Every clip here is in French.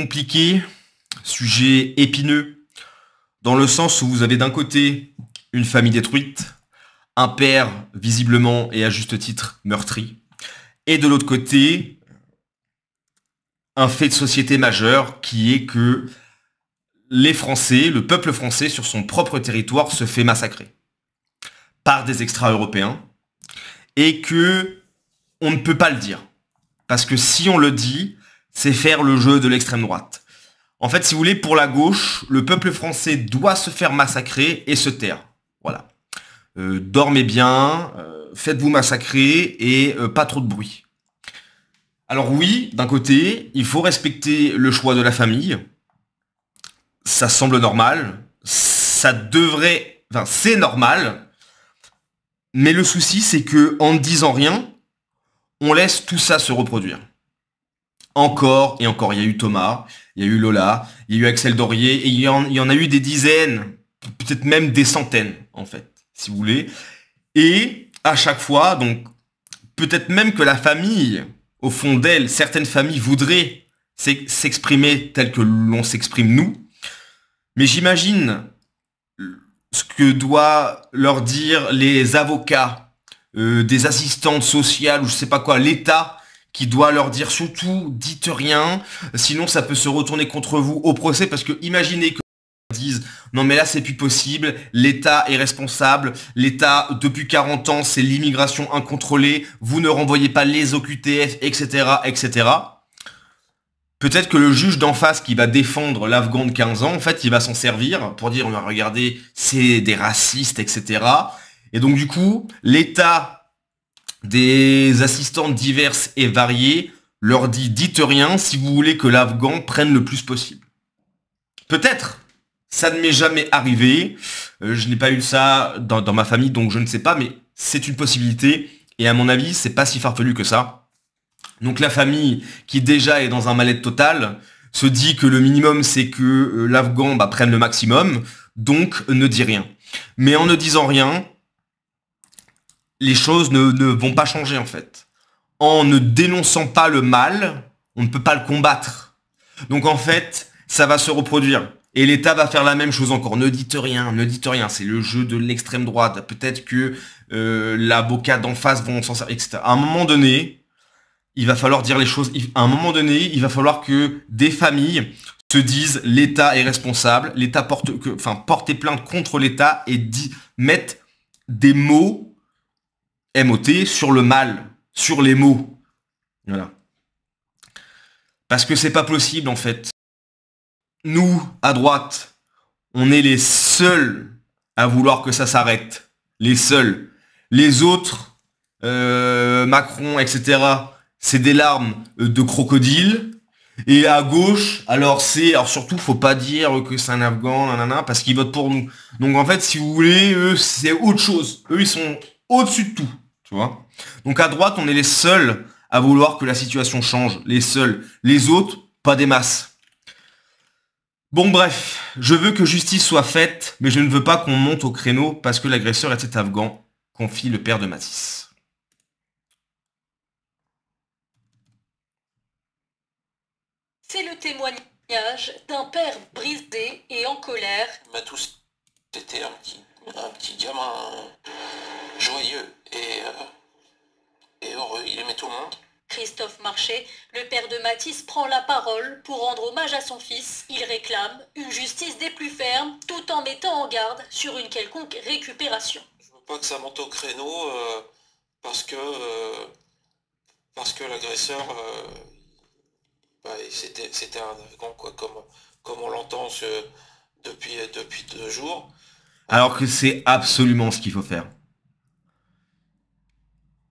compliqué, sujet épineux, dans le sens où vous avez d'un côté une famille détruite, un père visiblement et à juste titre meurtri, et de l'autre côté un fait de société majeur qui est que les Français, le peuple français sur son propre territoire se fait massacrer par des extra-européens et que on ne peut pas le dire. Parce que si on le dit, c'est faire le jeu de l'extrême droite. En fait, si vous voulez, pour la gauche, le peuple français doit se faire massacrer et se taire. Voilà. Euh, dormez bien, euh, faites-vous massacrer et euh, pas trop de bruit. Alors oui, d'un côté, il faut respecter le choix de la famille. Ça semble normal. Ça devrait... Enfin, c'est normal. Mais le souci, c'est que en ne disant rien, on laisse tout ça se reproduire encore et encore. Il y a eu Thomas, il y a eu Lola, il y a eu Axel Dorier, et il y en, a eu des dizaines, peut-être même des centaines, en fait, si vous voulez. Et à chaque fois, donc, peut-être même que la famille, au fond d'elle, certaines familles voudraient s'exprimer tel que l'on s'exprime nous. Mais j'imagine ce que doivent leur dire les avocats, euh, des assistantes sociales ou je sais pas quoi, l'État, qui doit leur dire surtout dites rien, sinon ça peut se retourner contre vous au procès parce que imaginez que disent non mais là c'est plus possible, l'État est responsable, l'État depuis 40 ans c'est l'immigration incontrôlée, vous ne renvoyez pas les OQTF, etc. etc. Peut-être que le juge d'en face qui va défendre l'Afghan de 15 ans, en fait, il va s'en servir pour dire, on va regarder, c'est des racistes, etc. Et donc du coup, l'État des assistantes diverses et variées leur dit dites rien si vous voulez que l'Afghan prenne le plus possible. Peut-être, ça ne m'est jamais arrivé, euh, je n'ai pas eu ça dans, ma famille donc je ne sais pas, mais c'est une possibilité et à mon avis c'est pas si farfelu que ça. Donc la famille qui déjà est dans un mal-être total se dit que le minimum c'est que euh, l'Afghan bah, prenne le maximum, donc ne dit rien. Mais en ne disant rien, les choses ne, vont pas changer en fait. En ne dénonçant pas le mal, on ne peut pas le combattre. Donc en fait, ça va se reproduire. Et l'État va faire la même chose encore. Ne dites rien, ne dites rien. C'est le jeu de l'extrême droite. Peut-être que euh, l'avocat d'en face vont s'en servir, etc. À un moment donné, il va falloir dire les choses. À un moment donné, il va falloir que des familles se disent l'État est responsable, l'État porte, enfin, porter plainte contre l'État et dit, mettent des mots MOT, sur le mal, sur les mots. Voilà. Parce que c'est pas possible en fait. Nous, à droite, on est les seuls à vouloir que ça s'arrête. Les seuls. Les autres, euh, Macron, etc., c'est des larmes de crocodile. Et à gauche, alors c'est... Alors surtout, faut pas dire que c'est un Afghan, nanana, parce qu'ils votent pour nous. Donc en fait, si vous voulez, eux, c'est autre chose. Eux, ils sont au-dessus de tout, tu vois. Donc à droite, on est les seuls à vouloir que la situation change, les seuls. Les autres, pas des masses. Bon bref, je veux que justice soit faite, mais je ne veux pas qu'on monte au créneau parce que l'agresseur était afghan, confie le père de Matisse. C'est le témoignage d'un père brisé et en colère. tous un petit un petit gamin euh, joyeux euh, et, heureux. Il aimait tout le monde. Christophe Marché, le père de Matisse, prend la parole pour rendre hommage à son fils. Il réclame une justice des plus fermes tout en mettant en garde sur une quelconque récupération. Je ne veux pas que ça monte au créneau euh, parce que parce que l'agresseur bah, c'était un dragon comme on l'entend depuis deux jours alors que c'est absolument ce qu'il faut faire.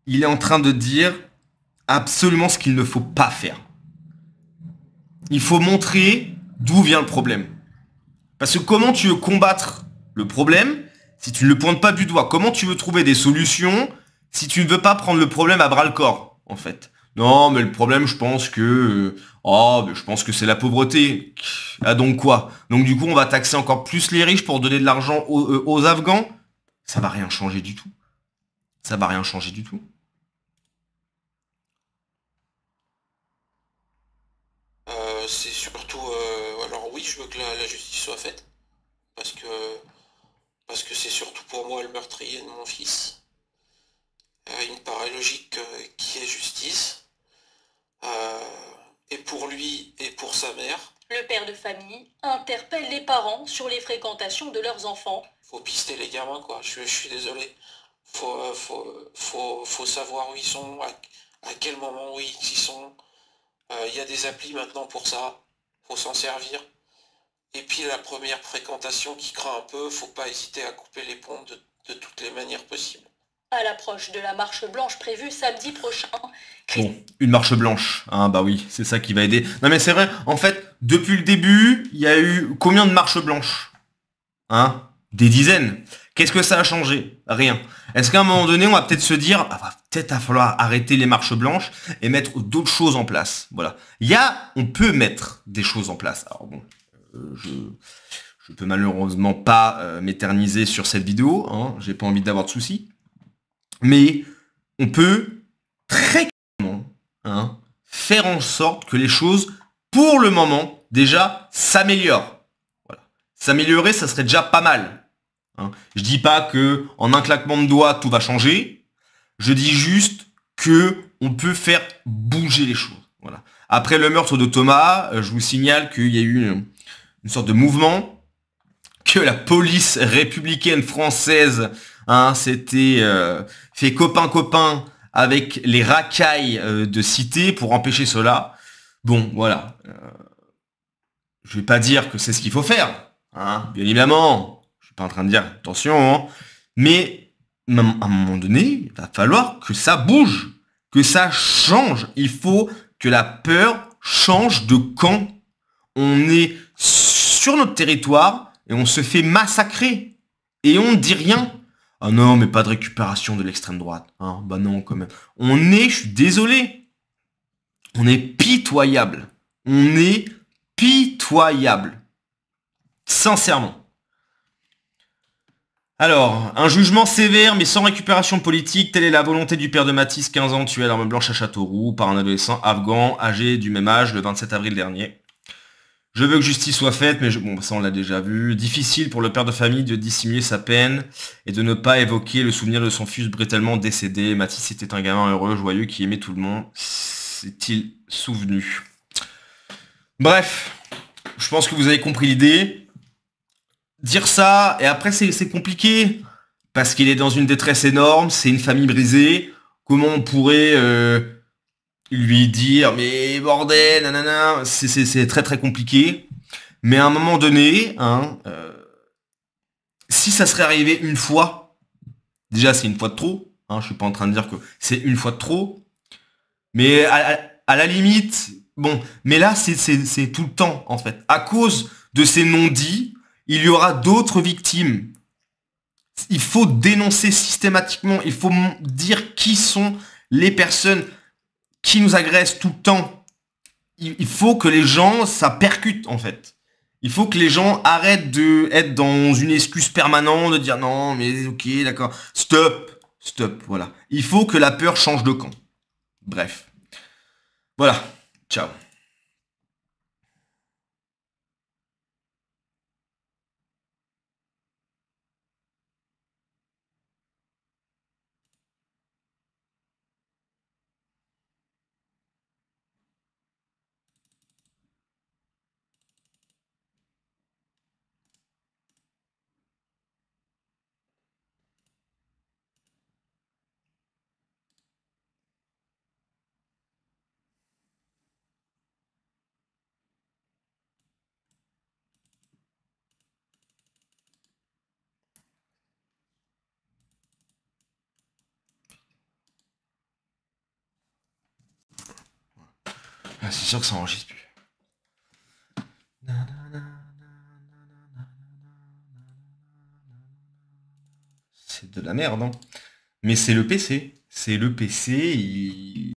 Il est en train de dire absolument ce qu'il ne faut pas faire. Il faut montrer d'où vient le problème. Parce que comment tu veux combattre le problème si tu ne le pointes pas du doigt Comment tu veux trouver des solutions si tu ne veux pas prendre le problème à bras le corps, en fait non, mais le problème, je pense que... Oh, euh, mais ah, ben, je pense que c'est la pauvreté. Ah donc quoi Donc du coup, on va taxer encore plus les riches pour donner de l'argent aux, euh, Afghans Ça va rien changer du tout. Ça va rien changer du tout. Euh, c'est surtout... alors oui, je veux que la, justice soit faite. Parce que... Parce que c'est surtout pour moi le meurtrier de mon fils. il paraît logique qui est justice sa mère. Le père de famille interpelle les parents sur les fréquentations de leurs enfants. Faut pister les gamins, quoi. Je, suis désolé. Euh, faut, faut, faut, savoir où ils sont, à, quel moment où ils sont. Il euh, y a des applis maintenant pour ça. Faut s'en servir. Et puis la première fréquentation qui craint un peu, faut pas hésiter à couper les ponts de toutes les manières possibles à l'approche de la marche blanche prévue samedi prochain. Bon, une marche blanche, hein, bah oui, c'est ça qui va aider. Non mais c'est vrai, en fait, depuis le début, il y a eu combien de marches blanches Hein Des dizaines. Qu'est-ce que ça a changé Rien. Est-ce qu'à un moment donné, on va peut-être se dire, ah, bah, peut-être falloir arrêter les marches blanches et mettre d'autres choses en place Voilà. Il y a, on peut mettre des choses en place. Alors bon, euh, je je peux malheureusement pas euh, m'éterniser sur cette vidéo, hein, j'ai pas envie d'avoir de soucis mais on peut très clairement hein, faire en sorte que les choses, pour le moment, déjà s'améliorent. S'améliorer, ça serait déjà pas mal. Je hein. Je dis pas que en un claquement de doigts tout va changer. Je dis juste que on peut faire bouger les choses. Voilà. Après le meurtre de Thomas, euh, je vous signale qu'il y a eu une sorte de mouvement que la police républicaine française Hein, c'était euh, fait copain-copain avec les racailles euh, de cité pour empêcher cela. Bon, voilà. Euh, je vais pas dire que c'est ce qu'il faut faire. Hein, bien évidemment. Je suis pas en train de dire attention. Hein. mais à un moment donné, il va falloir que ça bouge. Que ça change. Il faut que la peur change de camp. On est sur notre territoire et on se fait massacrer. Et on ne dit rien. Ah non, mais pas de récupération de l'extrême droite. Hein. Bah non, quand même. On est, je suis désolé, on est pitoyable. On est pitoyable. Sincèrement. Alors, un jugement sévère mais sans récupération politique, telle est la volonté du père de Matisse, 15 ans, tué à l'arme blanche à Châteauroux par un adolescent afghan âgé du même âge le 27 avril dernier. Je veux que justice soit faite, mais bon, ça on l'a déjà vu. Difficile pour le père de famille de dissimuler sa peine et de ne pas évoquer le souvenir de son fils brutalement décédé. Mathis était un gamin heureux, joyeux, qui aimait tout le monde. S'est-il souvenu Bref, je pense que vous avez compris l'idée. Dire ça, et après c'est compliqué, parce qu'il est dans une détresse énorme, c'est une famille brisée. Comment on pourrait... Euh, lui dire mais bordel, nanana, c'est très très compliqué. Mais à un moment donné, hein, euh, si ça serait arrivé une fois, déjà c'est une fois de trop, hein, je suis pas en train de dire que c'est une fois de trop, mais à, à la limite, bon, mais là c'est tout le temps en fait. À cause de ces non-dits, il y aura d'autres victimes. Il faut dénoncer systématiquement, il faut dire qui sont les personnes qui nous agresse tout le temps, il faut que les gens, ça percute en fait. Il faut que les gens arrêtent de être dans une excuse permanente, de dire non, mais ok, d'accord, stop, stop, voilà. Il faut que la peur change de camp. Bref. Voilà, ciao. Ah, c'est sûr que ça enregistre plus. C'est de la merde, hein. Mais c'est le PC. C'est le PC, il...